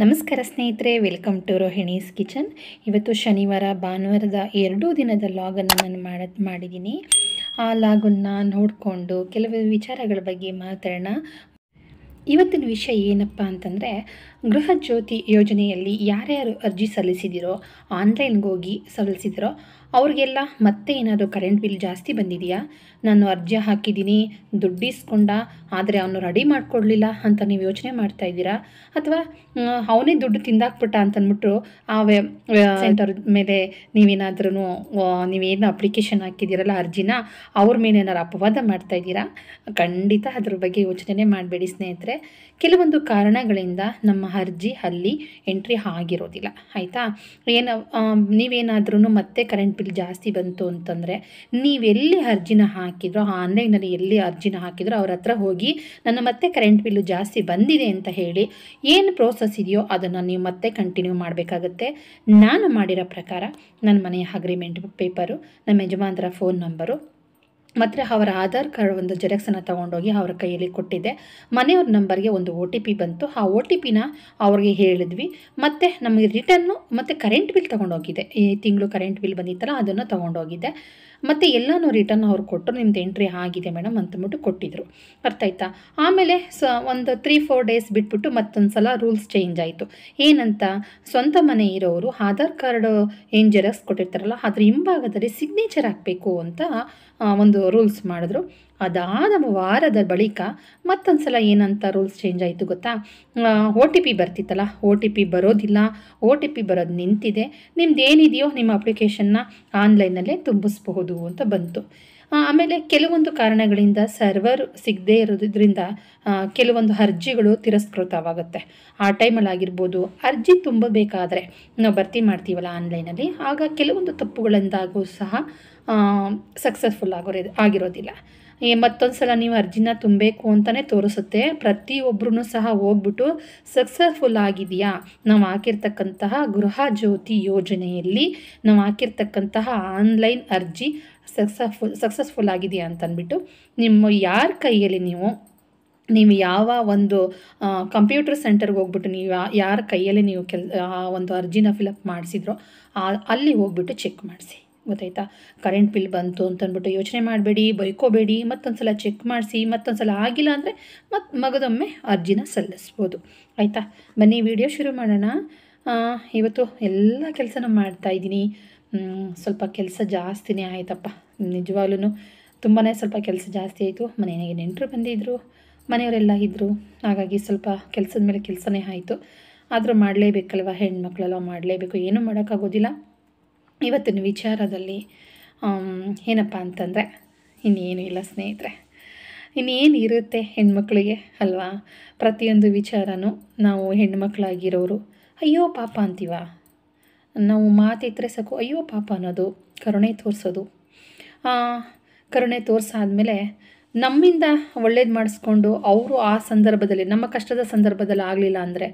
ನಮಸ್ಕಾರ ಸ್ನೇಹಿತರೆ welcome to Rohini's kitchen ಇವತ್ತು ಶನಿವಾರ ಭಾನುವಾರದ ಎರಡೂ ದಿನದ ಲಾಗನ್ನು ನಾನು ಮಾಡ ಮಾಡಿದ್ದೀನಿ ಆ ಲಾಗನ್ನು ನೋಡಿಕೊಂಡು ಕೆಲವು ವಿಚಾರಗಳ ಬಗ್ಗೆ ಮಾತಾಡೋಣ ಇವತ್ತಿನ ವಿಷಯ ಏನಪ್ಪ ಅಂತಂದರೆ ಗೃಹ ಜ್ಯೋತಿ ಯೋಜನೆಯಲ್ಲಿ ಯಾರ್ಯಾರು ಅರ್ಜಿ ಸಲ್ಲಿಸಿದಿರೋ ಆನ್ಲೈನ್ಗೆ ಹೋಗಿ ಸಲ್ಲಿಸಿದಿರೋ ಅವ್ರಿಗೆಲ್ಲ ಮತ್ತೆ ಏನಾದರೂ ಕರೆಂಟ್ ಬಿಲ್ ಜಾಸ್ತಿ ಬಂದಿದೆಯಾ ನಾನು ಅರ್ಜಿ ಹಾಕಿದ್ದೀನಿ ದುಡ್ಡಿಸ್ಕೊಂಡ ಆದರೆ ಅವನು ರೆಡಿ ಮಾಡಿಕೊಡ್ಲಿಲ್ಲ ಅಂತ ನೀವು ಯೋಚನೆ ಮಾಡ್ತಾ ಇದ್ದೀರಾ ಅಥವಾ ಅವನೇ ದುಡ್ಡು ತಿಂದಾಕ್ಬಿಟ್ಟ ಅಂತಂದ್ಬಿಟ್ಟು ಆ ವೆ ಸೆಂಟರ್ ಮೇಲೆ ನೀವೇನಾದ್ರೂ ನೀವೇನು ಅಪ್ಲಿಕೇಶನ್ ಹಾಕಿದ್ದೀರಲ್ಲ ಅರ್ಜಿನ ಅವ್ರ ಮೇಲೆ ಏನಾದ್ರು ಅಪವಾದ ಮಾಡ್ತಾ ಇದ್ದೀರಾ ಖಂಡಿತ ಅದ್ರ ಬಗ್ಗೆ ಯೋಚನೆ ಮಾಡಬೇಡಿ ಸ್ನೇಹಿತರೆ ಕೆಲವೊಂದು ಕಾರಣಗಳಿಂದ ನಮ್ಮ ಅರ್ಜಿ ಅಲ್ಲಿ ಎಂಟ್ರಿ ಆಗಿರೋದಿಲ್ಲ ಆಯಿತಾ ಏನು ನೀವೇನಾದ್ರೂ ಮತ್ತೆ ಕರೆಂಟ್ ಬಿಲ್ ಜಾಸ್ತಿ ಬಂತು ಅಂತಂದರೆ ನೀವೆಲ್ಲಿ ಅರ್ಜಿನ ಹಾಕಿದ್ರೋ ಆನ್ಲೈನಲ್ಲಿ ಎಲ್ಲಿ ಅರ್ಜಿನ ಹಾಕಿದ್ರೋ ಅವ್ರ ಹತ್ರ ಹೋಗಿ ನನ್ನ ಮತ್ತೆ ಕರೆಂಟ್ ಬಿಲ್ಲು ಜಾಸ್ತಿ ಬಂದಿದೆ ಅಂತ ಹೇಳಿ ಏನು ಪ್ರೋಸೆಸ್ ಇದೆಯೋ ಅದನ್ನು ನೀವು ಮತ್ತೆ ಕಂಟಿನ್ಯೂ ಮಾಡಬೇಕಾಗುತ್ತೆ ನಾನು ಮಾಡಿರೋ ಪ್ರಕಾರ ನನ್ನ ಮನೆಯ ಅಗ್ರಿಮೆಂಟ್ ಪೇಪರು ನಮ್ಮ ಯಜಮಾನರ ಫೋನ್ ನಂಬರು ಮತ್ತು ಅವರ ಆಧಾರ್ ಕಾರ್ಡ್ ಒಂದು ಜೆರಾಕ್ಸನ್ನು ತೊಗೊಂಡೋಗಿ ಅವರ ಕೈಯಲ್ಲಿ ಕೊಟ್ಟಿದ್ದೆ ಮನೆಯವ್ರ ನಂಬರ್ಗೆ ಒಂದು ಒ ಟಿ ಪಿ ಬಂತು ಆ ಒ ಟಿ ಪಿನ ಅವ್ರಿಗೆ ಹೇಳಿದ್ವಿ ಮತ್ತು ನಮಗೆ ರಿಟರ್ನು ಮತ್ತು ಕರೆಂಟ್ ಬಿಲ್ ತೊಗೊಂಡೋಗಿದ್ದೆ ಈ ತಿಂಗಳು ಕರೆಂಟ್ ಬಿಲ್ ಬಂದಿತ್ತಲ್ಲ ಅದನ್ನು ತೊಗೊಂಡೋಗಿದ್ದೆ ಮತ್ತು ಎಲ್ಲನೂ ರಿಟರ್ನ್ ಅವ್ರು ಕೊಟ್ಟರು ನಿಮ್ಮದು ಎಂಟ್ರಿ ಆಗಿದೆ ಮೇಡಮ್ ಅಂತಂದ್ಬಿಟ್ಟು ಕೊಟ್ಟಿದ್ದರು ಅರ್ಥ ಆಯ್ತಾ ಆಮೇಲೆ ಸ ಒಂದು ತ್ರೀ ಫೋರ್ ಡೇಸ್ ಬಿಟ್ಬಿಟ್ಟು ಮತ್ತೊಂದು ಸಲ ರೂಲ್ಸ್ ಚೇಂಜ್ ಆಯಿತು ಏನಂತ ಸ್ವಂತ ಮನೆ ಇರೋರು ಆಧಾರ್ ಕಾರ್ಡ್ ಏನು ಜೆರಾಕ್ಸ್ ಕೊಟ್ಟಿರ್ತಾರಲ್ಲ ಅದ್ರ ಹಿಂಭಾಗದಲ್ಲಿ ಸಿಗ್ನೇಚರ್ ಹಾಕಬೇಕು ಅಂತ ಒಂದು ರೂಲ್ಸ್ ಮಾಡಿದ್ರು ಅದಾದ ವಾರದ ಬಳಿಕ ಮತ್ತೊಂದು ಸಲ ಏನಂತ ರೂಲ್ಸ್ ಚೇಂಜ್ ಆಯಿತು ಗೊತ್ತಾ ಒ ಟಿ ಪಿ ಬರ್ತಿತ್ತಲ್ಲ ಒ ಟಿ ಪಿ ಬರೋದಿಲ್ಲ ಒ ಟಿ ಪಿ ಬರೋದು ನಿಂತಿದೆ ನಿಮ್ದು ಏನಿದೆಯೋ ನಿಮ್ಮ ಅಪ್ಲಿಕೇಶನ್ನ ಆನ್ಲೈನಲ್ಲೇ ತುಂಬಿಸ್ಬಹುದು ಅಂತ ಬಂತು ಆಮೇಲೆ ಕೆಲವೊಂದು ಕಾರಣಗಳಿಂದ ಸರ್ವರ್ ಸಿಗದೇ ಇರೋದ್ರಿಂದ ಕೆಲವೊಂದು ಅರ್ಜಿಗಳು ತಿರಸ್ಕೃತವಾಗುತ್ತೆ ಆ ಟೈಮಲ್ಲಿ ಆಗಿರ್ಬೋದು ಅರ್ಜಿ ತುಂಬಬೇಕಾದ್ರೆ ನಾವು ಭರ್ತಿ ಮಾಡ್ತೀವಲ್ಲ ಆನ್ಲೈನಲ್ಲಿ ಆಗ ಕೆಲವೊಂದು ತಪ್ಪುಗಳಿಂದಾಗೂ ಸಹ ಸಕ್ಸಸ್ಫುಲ್ ಆಗೋರಿ ಆಗಿರೋದಿಲ್ಲ ಮತ್ತೊಂದು ಸಲ ನೀವು ಅರ್ಜಿನ ತುಂಬಬೇಕು ಅಂತಲೇ ತೋರಿಸುತ್ತೆ ಪ್ರತಿಯೊಬ್ಬರೂ ಸಹ ಹೋಗ್ಬಿಟ್ಟು ಸಕ್ಸಸ್ಫುಲ್ ಆಗಿದೆಯಾ ನಾವು ಹಾಕಿರ್ತಕ್ಕಂತಹ ಗೃಹ ಜ್ಯೋತಿ ಯೋಜನೆಯಲ್ಲಿ ನಾವು ಹಾಕಿರ್ತಕ್ಕಂತಹ ಆನ್ಲೈನ್ ಅರ್ಜಿ ಸಕ್ಸಸ್ಫುಲ್ ಸಕ್ಸಸ್ಫುಲ್ ಆಗಿದೆಯಾ ಅಂತಂದ್ಬಿಟ್ಟು ನಿಮ್ಮ ಯಾರ ಕೈಯಲ್ಲಿ ನೀವು ನೀವು ಯಾವ ಒಂದು ಕಂಪ್ಯೂಟರ್ ಸೆಂಟರ್ಗೆ ಹೋಗ್ಬಿಟ್ಟು ನೀವು ಯಾರ ಕೈಯಲ್ಲಿ ನೀವು ಕೆಲ್ ಒಂದು ಅರ್ಜಿನ ಫಿಲಪ್ ಮಾಡಿಸಿದ್ರೋ ಅಲ್ಲಿ ಹೋಗ್ಬಿಟ್ಟು ಚೆಕ್ ಮಾಡಿಸಿ ಗೊತ್ತಾಯ್ತಾ ಕರೆಂಟ್ ಬಿಲ್ ಬಂತು ಅಂತಂದ್ಬಿಟ್ಟು ಯೋಚನೆ ಮಾಡಬೇಡಿ ಬೈಕೋಬೇಡಿ ಮತ್ತೊಂದು ಸಲ ಚೆಕ್ ಮಾಡಿಸಿ ಮತ್ತೊಂದು ಸಲ ಆಗಿಲ್ಲ ಅಂದರೆ ಮತ್ತು ಮಗದೊಮ್ಮೆ ಅರ್ಜಿನ ಸಲ್ಲಿಸ್ಬೋದು ಆಯಿತಾ ಬನ್ನಿ ವಿಡಿಯೋ ಶುರು ಮಾಡೋಣ ಇವತ್ತು ಎಲ್ಲ ಕೆಲಸನೂ ಮಾಡ್ತಾಯಿದ್ದೀನಿ ಸ್ವಲ್ಪ ಕೆಲಸ ಜಾಸ್ತಿನೇ ಆಯಿತಪ್ಪ ನಿಜವಾಗ್ಲೂ ತುಂಬಾ ಸ್ವಲ್ಪ ಕೆಲಸ ಜಾಸ್ತಿ ಆಯಿತು ಮನೆಯಾಗೆ ನೆಂಟರು ಬಂದಿದ್ದರು ಮನೆಯವರೆಲ್ಲ ಇದ್ದರು ಹಾಗಾಗಿ ಸ್ವಲ್ಪ ಕೆಲಸದ ಮೇಲೆ ಕೆಲಸನೇ ಆಯಿತು ಆದರೂ ಮಾಡಲೇಬೇಕಲ್ವ ಹೆಣ್ಮಕ್ಳಲ್ವ ಮಾಡಲೇಬೇಕು ಏನೂ ಮಾಡೋಕ್ಕಾಗೋದಿಲ್ಲ ಇವತ್ತಿನ ವಿಚಾರದಲ್ಲಿ ಏನಪ್ಪ ಅಂತಂದರೆ ಇನ್ನೇನು ಇಲ್ಲ ಸ್ನೇಹಿತರೆ ಇನ್ನೇನು ಇರುತ್ತೆ ಹೆಣ್ಮಕ್ಳಿಗೆ ಅಲ್ವಾ ಪ್ರತಿಯೊಂದು ವಿಚಾರನೂ ನಾವು ಹೆಣ್ಮಕ್ಳಾಗಿರೋರು ಅಯ್ಯೋ ಪಾಪ ಅಂತೀವ ನಾವು ಮಾತಿದ್ರೆ ಸಾಕು ಅಯ್ಯೋ ಪಾಪ ಅನ್ನೋದು ಕರುಣೆ ತೋರಿಸೋದು ಕರುಣೆ ತೋರಿಸಾದ್ಮೇಲೆ ನಮ್ಮಿಂದ ಒಳ್ಳೇದು ಮಾಡಿಸ್ಕೊಂಡು ಅವರು ಆ ಸಂದರ್ಭದಲ್ಲಿ ನಮ್ಮ ಕಷ್ಟದ ಸಂದರ್ಭದಲ್ಲಿ ಆಗಲಿಲ್ಲ ಅಂದರೆ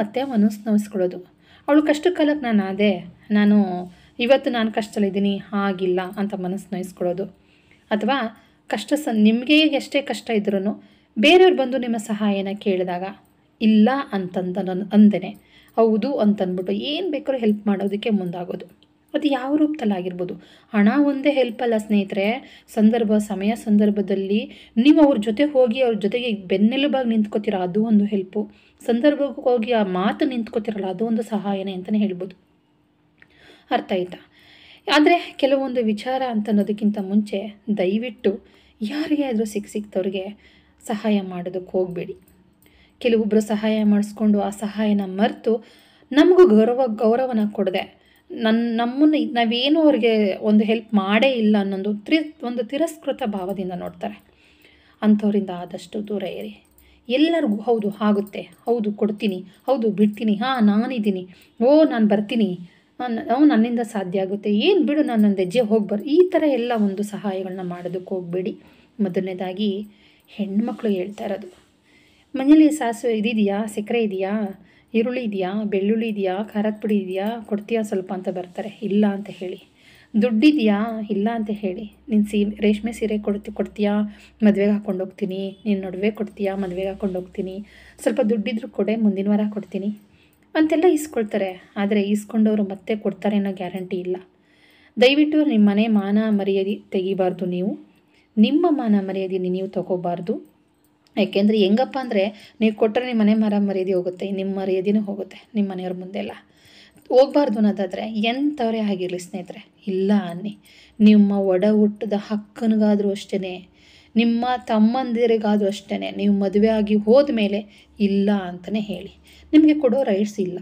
ಮತ್ತೆ ಮನಸ್ಸು ನೋವಿಸ್ಕೊಳ್ಳೋದು ಅವಳು ಕಷ್ಟಕಾಲಕ್ಕೆ ನಾನು ಅದೇ ನಾನು ಇವತ್ತು ನಾನು ಕಷ್ಟದಲ್ಲಿದ್ದೀನಿ ಹಾಗಿಲ್ಲ ಅಂತ ಮನಸ್ಸು ನೋಯಿಸ್ಕೊಳ್ಳೋದು ಅಥವಾ ಕಷ್ಟ ಸ ನಿಮಗೆ ಎಷ್ಟೇ ಕಷ್ಟ ಇದ್ರೂ ಬೇರೆಯವ್ರು ಬಂದು ನಿಮ್ಮ ಸಹಾಯನ ಕೇಳಿದಾಗ ಇಲ್ಲ ಅಂತಂದ ಅಂದೇನೆ ಹೌದು ಅಂತಂದ್ಬಿಟ್ಟು ಏನು ಬೇಕಾದ್ರೂ ಹೆಲ್ಪ್ ಮಾಡೋದಕ್ಕೆ ಮುಂದಾಗೋದು ಅದು ಯಾವ ಆಗಿರ್ಬೋದು ಹಣ ಒಂದೇ ಹೆಲ್ಪ್ ಅಲ್ಲ ಸ್ನೇಹಿತರೆ ಸಂದರ್ಭ ಸಮಯ ಸಂದರ್ಭದಲ್ಲಿ ನೀವು ಅವ್ರ ಜೊತೆ ಹೋಗಿ ಅವ್ರ ಜೊತೆಗೆ ಬೆನ್ನೆಲುಬಾಗಿ ನಿಂತ್ಕೋತೀರ ಅದು ಒಂದು ಹೆಲ್ಪು ಸಂದರ್ಭಕ್ಕೆ ಹೋಗಿ ಆ ಮಾತು ನಿಂತ್ಕೋತಿರಲ್ಲ ಅದು ಒಂದು ಸಹಾಯನೇ ಅಂತಲೇ ಹೇಳ್ಬೋದು ಅರ್ಥ ಆಯಿತಾ ಆದರೆ ಕೆಲವೊಂದು ವಿಚಾರ ಅಂತ ಅನ್ನೋದಕ್ಕಿಂತ ಮುಂಚೆ ದಯವಿಟ್ಟು ಯಾರಿಗೆ ಆದರೂ ಸಿಕ್ಕ ಸಿಕ್ತವ್ರಿಗೆ ಸಹಾಯ ಮಾಡೋದಕ್ಕೆ ಹೋಗಬೇಡಿ ಕೆಲವೊಬ್ಬರು ಸಹಾಯ ಮಾಡಿಸ್ಕೊಂಡು ಆ ಸಹಾಯನ ಮರೆತು ನಮಗೂ ಗೌರವ ಗೌರವನ ಕೊಡದೆ ನನ್ನ ನಮ್ಮನ್ನು ನಾವೇನು ಅವ್ರಿಗೆ ಒಂದು ಹೆಲ್ಪ್ ಮಾಡೇ ಇಲ್ಲ ಅನ್ನೊಂದು ತ್ರಿ ಒಂದು ತಿರಸ್ಕೃತ ಭಾವದಿಂದ ನೋಡ್ತಾರೆ ಅಂಥವರಿಂದ ಆದಷ್ಟು ದೂರ ಇರಿ ಎಲ್ಲರಿಗೂ ಹೌದು ಆಗುತ್ತೆ ಹೌದು ಕೊಡ್ತೀನಿ ಹೌದು ಬಿಡ್ತೀನಿ ಹಾಂ ನಾನಿದ್ದೀನಿ ಓ ನಾನು ಬರ್ತೀನಿ ನನ್ನಿಂದ ಸಾಧ್ಯ ಆಗುತ್ತೆ ಏನು ಬಿಡು ನಾನೊಂದು ಹೆಜ್ಜೆ ಹೋಗ್ಬಾರ್ದು ಈ ಥರ ಎಲ್ಲ ಒಂದು ಸಹಾಯಗಳನ್ನ ಮಾಡೋದಕ್ಕೆ ಹೋಗಬೇಡಿ ಮೊದಲನೇದಾಗಿ ಹೆಣ್ಮಕ್ಳು ಹೇಳ್ತಾ ಇರೋದು ಮನೇಲಿ ಸಾಸು ಇದಿದೆಯಾ ಸಕ್ಕರೆ ಇದೆಯಾ ಈರುಳ್ಳಿ ಇದೆಯಾ ಬೆಳ್ಳುಳ್ಳಿ ಇದೆಯಾ ಖಾರದ ಪುಡಿ ಇದೆಯಾ ಕೊಡ್ತೀಯಾ ಸ್ವಲ್ಪ ಅಂತ ಬರ್ತಾರೆ ಇಲ್ಲ ಅಂತ ಹೇಳಿ ದುಡ್ಡಿದೆಯಾ ಇಲ್ಲ ಅಂತ ಹೇಳಿ ನಿನ್ನ ಸೀ ರೇಷ್ಮೆ ಸೀರೆ ಕೊಡ್ತಿ ಕೊಡ್ತೀಯಾ ಮದುವೆಗೆ ಹಾಕೊಂಡು ಹೋಗ್ತೀನಿ ನಿನ್ನ ನಡುವೆ ಕೊಡ್ತೀಯಾ ಮದುವೆಗೆ ಹಾಕೊಂಡು ಹೋಗ್ತೀನಿ ಸ್ವಲ್ಪ ದುಡ್ಡಿದ್ರು ಕೊಡೆ ಮುಂದಿನ ವಾರ ಕೊಡ್ತೀನಿ ಅಂತೆಲ್ಲ ಈಸ್ಕೊಳ್ತಾರೆ ಆದರೆ ಈಸ್ಕೊಂಡವರು ಮತ್ತೆ ಕೊಡ್ತಾರೆ ಅನ್ನೋ ಗ್ಯಾರಂಟಿ ಇಲ್ಲ ದಯವಿಟ್ಟು ನಿಮ್ಮ ಮನೆ ಮಾನ ಮರ್ಯಾದೆ ತೆಗಿಬಾರ್ದು ನೀವು ನಿಮ್ಮ ಮಾನ ಮರ್ಯಾದೆ ನೀವು ತಗೋಬಾರ್ದು ಯಾಕೆಂದರೆ ಹೆಂಗಪ್ಪ ಅಂದರೆ ನೀವು ಕೊಟ್ಟರೆ ನಿಮ್ಮ ಮನೆ ಮರ ಮರ್ಯಾದೆ ಹೋಗುತ್ತೆ ನಿಮ್ಮ ಮರ್ಯಾದೆನೂ ಹೋಗುತ್ತೆ ನಿಮ್ಮ ಮನೆಯವ್ರ ಎಲ್ಲ ಹೋಗ್ಬಾರ್ದು ಅನ್ನೋದಾದರೆ ಎಂಥವರೇ ಆಗಿರಲಿ ಸ್ನೇಹಿತರೆ ಇಲ್ಲ ಅನ್ನಿ ನಿಮ್ಮ ಒಡ ಹುಟ್ಟದ ಹಕ್ಕನಿಗಾದರೂ ಅಷ್ಟೇ ನಿಮ್ಮ ತಮ್ಮಂದಿರಿಗಾದರೂ ಅಷ್ಟೇ ನೀವು ಮದುವೆ ಆಗಿ ಹೋದ ಮೇಲೆ ಇಲ್ಲ ಅಂತಲೇ ಹೇಳಿ ನಿಮಗೆ ಕೊಡೋ ರೈಟ್ಸ್ ಇಲ್ಲ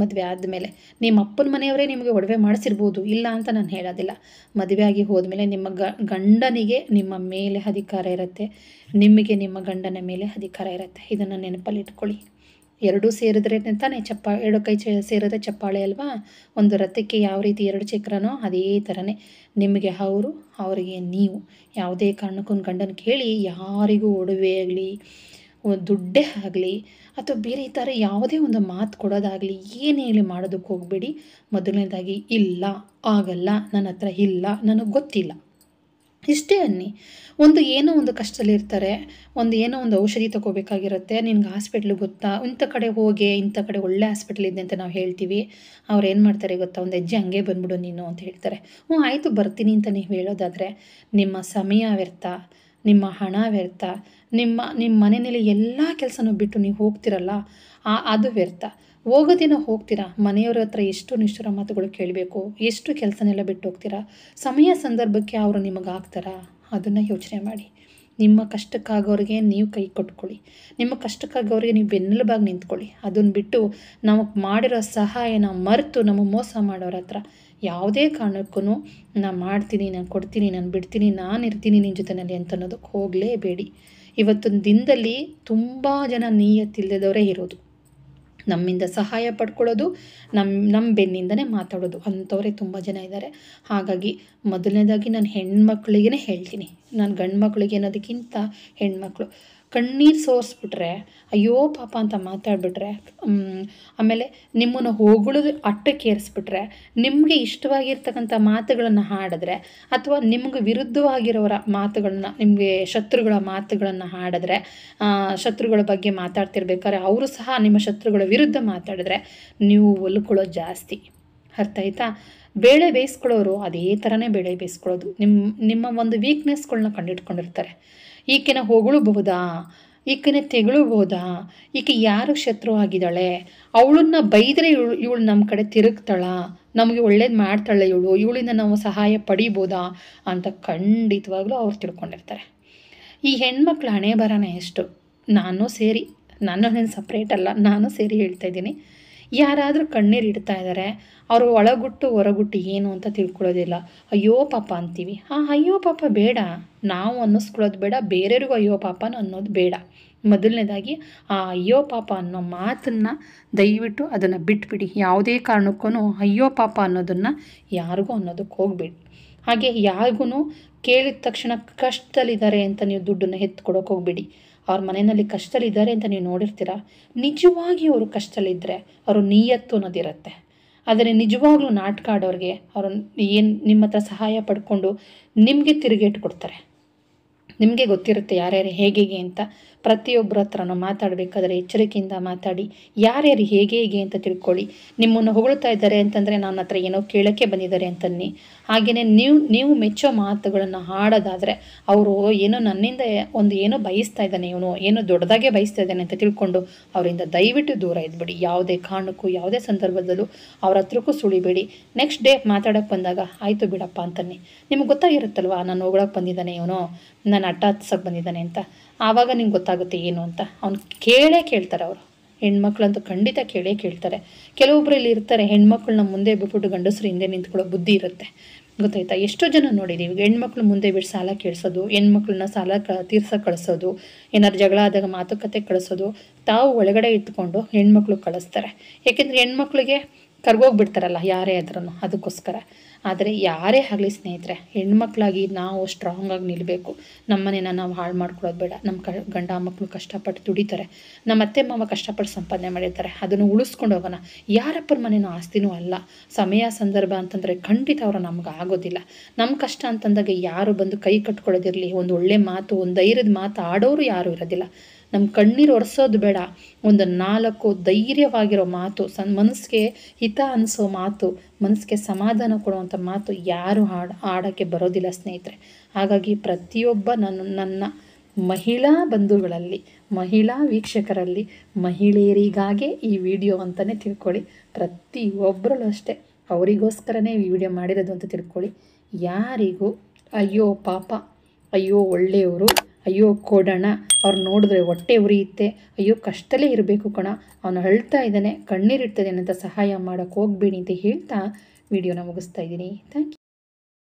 ಮದುವೆ ಆದಮೇಲೆ ನಿಮ್ಮ ಅಪ್ಪನ ಮನೆಯವರೇ ನಿಮಗೆ ಒಡವೆ ಮಾಡಿಸಿರ್ಬೋದು ಇಲ್ಲ ಅಂತ ನಾನು ಹೇಳೋದಿಲ್ಲ ಮದುವೆ ಆಗಿ ಹೋದಮೇಲೆ ನಿಮ್ಮ ಗ ಗಂಡನಿಗೆ ನಿಮ್ಮ ಮೇಲೆ ಅಧಿಕಾರ ಇರುತ್ತೆ ನಿಮಗೆ ನಿಮ್ಮ ಗಂಡನ ಮೇಲೆ ಅಧಿಕಾರ ಇರುತ್ತೆ ಇದನ್ನು ನೆನಪಲ್ಲಿ ಇಟ್ಕೊಳ್ಳಿ ಎರಡೂ ಸೇರಿದ್ರೆ ತಾನೇ ಚಪ್ಪಾ ಎರಡು ಕೈ ಚ ಸೇರಿದ್ರೆ ಚಪ್ಪಾಳೆ ಅಲ್ವಾ ಒಂದು ರಥಕ್ಕೆ ಯಾವ ರೀತಿ ಎರಡು ಚಕ್ರನೋ ಅದೇ ಥರನೇ ನಿಮಗೆ ಅವರು ಅವರಿಗೆ ನೀವು ಯಾವುದೇ ಕಾರಣಕ್ಕೂ ಗಂಡನ ಕೇಳಿ ಯಾರಿಗೂ ಒಡವೆ ಆಗಲಿ ದುಡ್ಡೇ ಆಗಲಿ ಅಥವಾ ಬೇರೆ ಥರ ಯಾವುದೇ ಒಂದು ಮಾತು ಕೊಡೋದಾಗಲಿ ಏನೇ ಹೇಳಿ ಮಾಡೋದಕ್ಕೆ ಹೋಗಬೇಡಿ ಮೊದಲನೇದಾಗಿ ಇಲ್ಲ ಆಗಲ್ಲ ನನ್ನ ಹತ್ರ ಇಲ್ಲ ನನಗೆ ಗೊತ್ತಿಲ್ಲ ಇಷ್ಟೇ ಅನ್ನಿ ಒಂದು ಏನೋ ಒಂದು ಕಷ್ಟದಲ್ಲಿರ್ತಾರೆ ಒಂದು ಏನೋ ಒಂದು ಔಷಧಿ ತಗೋಬೇಕಾಗಿರುತ್ತೆ ನಿನ್ಗೆ ಹಾಸ್ಪಿಟ್ಲ್ ಗೊತ್ತಾ ಇಂಥ ಕಡೆ ಹೋಗಿ ಇಂಥ ಕಡೆ ಒಳ್ಳೆ ಹಾಸ್ಪಿಟ್ಲ್ ಇದೆ ಅಂತ ನಾವು ಹೇಳ್ತೀವಿ ಅವ್ರು ಏನು ಮಾಡ್ತಾರೆ ಗೊತ್ತಾ ಒಂದು ಹೆಜ್ಜೆ ಹಂಗೆ ಬಂದ್ಬಿಡು ನೀನು ಅಂತ ಹೇಳ್ತಾರೆ ಹ್ಞೂ ಆಯಿತು ಬರ್ತೀನಿ ಅಂತ ನೀವು ಹೇಳೋದಾದರೆ ನಿಮ್ಮ ಸಮಯ ವ್ಯರ್ಥ ನಿಮ್ಮ ಹಣ ವ್ಯರ್ಥ ನಿಮ್ಮ ನಿಮ್ಮ ಮನೆಯಲ್ಲಿ ಎಲ್ಲ ಕೆಲಸನೂ ಬಿಟ್ಟು ನೀವು ಹೋಗ್ತಿರಲ್ಲ ಅದು ವ್ಯರ್ಥ ಹೋಗೋದೇನೋ ಹೋಗ್ತೀರಾ ಮನೆಯವ್ರ ಹತ್ರ ಎಷ್ಟು ನಿಷ್ಠುರ ಮಾತುಗಳು ಕೇಳಬೇಕು ಎಷ್ಟು ಕೆಲಸನೆಲ್ಲ ಬಿಟ್ಟು ಹೋಗ್ತೀರಾ ಸಮಯ ಸಂದರ್ಭಕ್ಕೆ ಅವರು ನಿಮಗೆ ಅದನ್ನು ಯೋಚನೆ ಮಾಡಿ ನಿಮ್ಮ ಕಷ್ಟಕ್ಕಾಗೋರಿಗೆ ನೀವು ಕೈ ಕೊಟ್ಕೊಳ್ಳಿ ನಿಮ್ಮ ಕಷ್ಟಕ್ಕಾಗೋರಿಗೆ ನೀವು ಬೆನ್ನೆಲುಬಾಗಿ ನಿಂತ್ಕೊಳ್ಳಿ ಅದನ್ನು ಬಿಟ್ಟು ನಮಗೆ ಮಾಡಿರೋ ಸಹಾಯನ ಮರೆತು ನಮ್ಮ ಮೋಸ ಮಾಡೋರ ಹತ್ರ ಯಾವುದೇ ಕಾರಣಕ್ಕೂ ನಾನು ಮಾಡ್ತೀನಿ ನಾನು ಕೊಡ್ತೀನಿ ನಾನು ಬಿಡ್ತೀನಿ ನಾನು ಇರ್ತೀನಿ ನಿನ್ನ ಜೊತೆನಲ್ಲಿ ಅಂತ ಅನ್ನೋದಕ್ಕೆ ಹೋಗಲೇಬೇಡಿ ಇವತ್ತೊಂದು ದಿನದಲ್ಲಿ ತುಂಬ ಜನ ನೀಯತ್ತಿಲ್ಲದವರೇ ಇರೋದು ನಮ್ಮಿಂದ ಸಹಾಯ ಪಡ್ಕೊಳ್ಳೋದು ನಮ್ಮ ನಮ್ಮ ಬೆನ್ನಿಂದನೇ ಮಾತಾಡೋದು ಅಂಥವರೇ ತುಂಬ ಜನ ಇದ್ದಾರೆ ಹಾಗಾಗಿ ಮೊದಲನೇದಾಗಿ ನಾನು ಹೆಣ್ಮಕ್ಳಿಗೇ ಹೇಳ್ತೀನಿ ನಾನು ಗಂಡು ಮಕ್ಕಳಿಗೆ ಅನ್ನೋದಕ್ಕಿಂತ ಹೆಣ್ಮಕ್ಳು ಕಣ್ಣೀರು ಸೋರಿಸ್ಬಿಟ್ರೆ ಅಯ್ಯೋ ಪಾಪ ಅಂತ ಮಾತಾಡಿಬಿಟ್ರೆ ಆಮೇಲೆ ನಿಮ್ಮನ್ನು ಹೊಗಳಿದು ಅಟ್ಟಕ್ಕೇರಿಸ್ಬಿಟ್ರೆ ನಿಮಗೆ ಇಷ್ಟವಾಗಿರ್ತಕ್ಕಂಥ ಮಾತುಗಳನ್ನು ಹಾಡಿದ್ರೆ ಅಥವಾ ನಿಮಗೆ ವಿರುದ್ಧವಾಗಿರೋರ ಮಾತುಗಳನ್ನ ನಿಮಗೆ ಶತ್ರುಗಳ ಮಾತುಗಳನ್ನು ಹಾಡಿದ್ರೆ ಶತ್ರುಗಳ ಬಗ್ಗೆ ಮಾತಾಡ್ತಿರ್ಬೇಕಾದ್ರೆ ಅವರು ಸಹ ನಿಮ್ಮ ಶತ್ರುಗಳ ವಿರುದ್ಧ ಮಾತಾಡಿದ್ರೆ ನೀವು ಒಲ್ಕೊಳ್ಳೋದು ಜಾಸ್ತಿ ಅರ್ಥ ಆಯ್ತಾ ಬೇಳೆ ಬೇಯಿಸ್ಕೊಳ್ಳೋರು ಅದೇ ಥರನೇ ಬೇಳೆ ಬೇಯಿಸ್ಕೊಳ್ಳೋದು ನಿಮ್ಮ ನಿಮ್ಮ ಒಂದು ವೀಕ್ನೆಸ್ಗಳನ್ನ ಕಂಡಿಟ್ಕೊಂಡಿರ್ತಾರೆ ಈಕೆನ ಹೊಗಳಬಹುದಾ ಈಕೆನೆ ತೆಗಳಬಹುದಾ ಈಕೆ ಯಾರು ಶತ್ರು ಆಗಿದ್ದಾಳೆ ಅವಳನ್ನ ಬೈದರೆ ಇವಳು ಇವಳು ನಮ್ಮ ಕಡೆ ತಿರುಗ್ತಾಳಾ ನಮಗೆ ಒಳ್ಳೇದು ಮಾಡ್ತಾಳೆ ಇವಳು ಇವಳಿಂದ ನಾವು ಸಹಾಯ ಪಡಿಬೋದಾ ಅಂತ ಖಂಡಿತವಾಗ್ಲೂ ಅವ್ರು ತಿಳ್ಕೊಂಡಿರ್ತಾರೆ ಈ ಹೆಣ್ಮಕ್ಳು ಹಣೆ ಬರನೇ ಎಷ್ಟು ನಾನು ಸೇರಿ ನನ್ನ ಸಪ್ರೇಟ್ ಅಲ್ಲ ನಾನು ಸೇರಿ ಹೇಳ್ತಾ ಇದ್ದೀನಿ ಯಾರಾದರೂ ಕಣ್ಣೀರು ಇಡ್ತಾ ಇದ್ದಾರೆ ಅವರು ಒಳಗುಟ್ಟು ಹೊರಗುಟ್ಟು ಏನು ಅಂತ ತಿಳ್ಕೊಳ್ಳೋದಿಲ್ಲ ಅಯ್ಯೋ ಪಾಪ ಅಂತೀವಿ ಆ ಅಯ್ಯೋ ಪಾಪ ಬೇಡ ನಾವು ಅನ್ನಿಸ್ಕೊಳ್ಳೋದು ಬೇಡ ಬೇರೆಯವ್ರಿಗೂ ಅಯ್ಯೋ ಪಾಪನ ಅನ್ನೋದು ಬೇಡ ಮೊದಲನೇದಾಗಿ ಆ ಅಯ್ಯೋ ಪಾಪ ಅನ್ನೋ ಮಾತನ್ನು ದಯವಿಟ್ಟು ಅದನ್ನು ಬಿಟ್ಬಿಡಿ ಯಾವುದೇ ಕಾರಣಕ್ಕೂ ಅಯ್ಯೋ ಪಾಪ ಅನ್ನೋದನ್ನು ಯಾರಿಗೂ ಅನ್ನೋದಕ್ಕೆ ಹೋಗ್ಬೇಡಿ ಹಾಗೆ ಯಾರಿಗೂ ಕೇಳಿದ ತಕ್ಷಣ ಕಷ್ಟದಲ್ಲಿದ್ದಾರೆ ಅಂತ ನೀವು ದುಡ್ಡನ್ನು ಎತ್ಕೊಡೋಕೆ ಹೋಗ್ಬೇಡಿ ಅವ್ರ ಮನೆಯಲ್ಲಿ ಕಷ್ಟಲಿದ್ದಾರೆ ಅಂತ ನೀವು ನೋಡಿರ್ತೀರ ನಿಜವಾಗಿ ಅವರು ಕಷ್ಟಲಿದ್ದರೆ ಅವರು ನಿಯತ್ತು ಅನ್ನೋದಿರುತ್ತೆ ಆದರೆ ನಿಜವಾಗ್ಲೂ ನಾಟಕ ಆಡೋರಿಗೆ ಅವರು ಏನು ನಿಮ್ಮ ಹತ್ರ ಸಹಾಯ ಪಡ್ಕೊಂಡು ನಿಮಗೆ ತಿರುಗೇಟು ಕೊಡ್ತಾರೆ ನಿಮಗೆ ಗೊತ್ತಿರುತ್ತೆ ಯಾರ್ಯಾರು ಹೇಗೆ ಅಂತ ಪ್ರತಿಯೊಬ್ಬರ ಹತ್ರನೂ ಮಾತಾಡಬೇಕಾದ್ರೆ ಎಚ್ಚರಿಕೆಯಿಂದ ಮಾತಾಡಿ ಯಾರ್ಯಾರು ಹೇಗೆ ಹೇಗೆ ಅಂತ ತಿಳ್ಕೊಳ್ಳಿ ನಿಮ್ಮನ್ನು ಹೊಗಳ್ತಾ ಇದ್ದಾರೆ ಅಂತಂದರೆ ನನ್ನ ಹತ್ರ ಏನೋ ಕೇಳೋಕ್ಕೆ ಬಂದಿದ್ದಾರೆ ಅಂತನ್ನಿ ಹಾಗೆಯೇ ನೀವು ನೀವು ಮೆಚ್ಚೋ ಮಾತುಗಳನ್ನು ಹಾಡೋದಾದರೆ ಅವರು ಏನೋ ನನ್ನಿಂದ ಒಂದು ಏನೋ ಬಯಸ್ತಾ ಇದ್ದಾನೆ ಇವನು ಏನೋ ದೊಡ್ಡದಾಗೆ ಬಯಸ್ತಾ ಇದ್ದಾನೆ ಅಂತ ತಿಳ್ಕೊಂಡು ಅವರಿಂದ ದಯವಿಟ್ಟು ದೂರ ಇದ್ಬಿಡಿ ಯಾವುದೇ ಕಾರಣಕ್ಕೂ ಯಾವುದೇ ಸಂದರ್ಭದಲ್ಲೂ ಅವ್ರ ಹತ್ರಕ್ಕೂ ಸುಳಿಬೇಡಿ ನೆಕ್ಸ್ಟ್ ಡೇ ಮಾತಾಡೋಕ್ಕೆ ಬಂದಾಗ ಆಯಿತು ಬಿಡಪ್ಪ ಅಂತನ್ನಿ ನಿಮ್ಗೆ ಗೊತ್ತಾಗಿರುತ್ತಲ್ವಾ ನಾನು ಹೋಗೋಕ್ಕೆ ಬಂದಿದ್ದಾನೆ ಇವನು ನಾನು ಅಟ್ಟ ಹತ್ಸಕ್ಕೆ ಬಂದಿದ್ದಾನೆ ಅಂತ ಆವಾಗ ನಿಂಗೆ ಗೊತ್ತಾಗುತ್ತೆ ಏನು ಅಂತ ಅವ್ನು ಕೇಳೇ ಕೇಳ್ತಾರೆ ಅವರು ಹೆಣ್ಮಕ್ಳಂತೂ ಖಂಡಿತ ಕೇಳೇ ಕೇಳ್ತಾರೆ ಕೆಲವೊಬ್ರು ಇಲ್ಲಿ ಇರ್ತಾರೆ ಹೆಣ್ಮಕ್ಳನ್ನ ಮುಂದೆ ಬಿಟ್ಬಿಟ್ಟು ಗಂಡಸರು ಹಿಂದೆ ನಿಂತ್ಕೊಳ್ಳೋ ಬುದ್ಧಿ ಇರುತ್ತೆ ಗೊತ್ತಾಯ್ತಾ ಎಷ್ಟೋ ಜನ ನೋಡಿದ್ದೀವಿ ಹೆಣ್ಮಕ್ಳು ಮುಂದೆ ಬಿಟ್ಟು ಸಾಲ ಕೇಳಿಸೋದು ಹೆಣ್ಮಕ್ಳನ್ನ ಸಾಲ ಕ ತೀರ್ಸೋಕೆ ಕಳಿಸೋದು ಏನಾದ್ರು ಜಗಳ ಆದಾಗ ಮಾತುಕತೆ ಕಳಿಸೋದು ತಾವು ಒಳಗಡೆ ಇಟ್ಕೊಂಡು ಹೆಣ್ಮಕ್ಳು ಕಳಿಸ್ತಾರೆ ಯಾಕೆಂದರೆ ಹೆಣ್ಮಕ್ಳಿಗೆ ಕರ್ಗೋಗ್ಬಿಡ್ತಾರಲ್ಲ ಯಾರೇ ಆದ್ರೂ ಅದಕ್ಕೋಸ್ಕರ ಆದರೆ ಯಾರೇ ಆಗಲಿ ಸ್ನೇಹಿತರೆ ಹೆಣ್ಮಕ್ಳಾಗಿ ನಾವು ಸ್ಟ್ರಾಂಗಾಗಿ ನಿಲ್ಲಬೇಕು ನಮ್ಮನೇನ ನಾವು ಹಾಳು ಮಾಡ್ಕೊಳೋದು ಬೇಡ ನಮ್ಮ ಕ ಗಂಡ ಮಕ್ಕಳು ಕಷ್ಟಪಟ್ಟು ದುಡಿತಾರೆ ನಮ್ಮ ಅತ್ತೆ ಮಾವ ಕಷ್ಟಪಟ್ಟು ಸಂಪಾದನೆ ಮಾಡಿರ್ತಾರೆ ಅದನ್ನು ಉಳಿಸ್ಕೊಂಡು ಹೋಗೋಣ ಯಾರಪ್ಪರ ಮನೇನೂ ಆಸ್ತಿನೂ ಅಲ್ಲ ಸಮಯ ಸಂದರ್ಭ ಅಂತಂದರೆ ಖಂಡಿತ ಅವರು ನಮ್ಗೆ ಆಗೋದಿಲ್ಲ ನಮ್ಮ ಕಷ್ಟ ಅಂತಂದಾಗ ಯಾರು ಬಂದು ಕೈ ಕಟ್ಕೊಳ್ಳೋದಿರಲಿ ಒಂದು ಒಳ್ಳೆ ಮಾತು ಒಂದು ಧೈರ್ಯದ ಮಾತು ಆಡೋರು ಯಾರೂ ಇರೋದಿಲ್ಲ ನಮ್ಮ ಕಣ್ಣೀರು ಒರೆಸೋದು ಬೇಡ ಒಂದು ನಾಲ್ಕು ಧೈರ್ಯವಾಗಿರೋ ಮಾತು ಸನ್ ಮನಸ್ಸಿಗೆ ಹಿತ ಅನಿಸೋ ಮಾತು ಮನಸ್ಸಿಗೆ ಸಮಾಧಾನ ಕೊಡುವಂಥ ಮಾತು ಯಾರು ಹಾಡು ಹಾಡೋಕ್ಕೆ ಬರೋದಿಲ್ಲ ಸ್ನೇಹಿತರೆ ಹಾಗಾಗಿ ಪ್ರತಿಯೊಬ್ಬ ನನ್ನ ನನ್ನ ಮಹಿಳಾ ಬಂಧುಗಳಲ್ಲಿ ಮಹಿಳಾ ವೀಕ್ಷಕರಲ್ಲಿ ಮಹಿಳೆಯರಿಗಾಗೆ ಈ ವಿಡಿಯೋ ಅಂತಲೇ ತಿಳ್ಕೊಳ್ಳಿ ಪ್ರತಿಯೊಬ್ಬರಲ್ಲೂ ಅಷ್ಟೇ ಅವರಿಗೋಸ್ಕರನೇ ಈ ವಿಡಿಯೋ ಮಾಡಿರೋದು ಅಂತ ತಿಳ್ಕೊಳ್ಳಿ ಯಾರಿಗೂ ಅಯ್ಯೋ ಪಾಪ ಅಯ್ಯೋ ಒಳ್ಳೆಯವರು ಅಯ್ಯೋ ಕೊಡೋಣ ಅವ್ರು ನೋಡಿದ್ರೆ ಹೊಟ್ಟೆ ಉರಿಯುತ್ತೆ ಅಯ್ಯೋ ಕಷ್ಟಲೇ ಇರಬೇಕು ಕಣ ಅವನು ಅಳ್ತಾ ಇದ್ದಾನೆ ಕಣ್ಣೀರಿಡ್ತದೆ ಅಂತ ಸಹಾಯ ಮಾಡೋಕ್ಕೆ ಹೋಗಬೇಡಿ ಅಂತ ಹೇಳ್ತಾ ವಿಡಿಯೋನ ಮುಗಿಸ್ತಾ ಇದ್ದೀನಿ ಥ್ಯಾಂಕ್ ಯು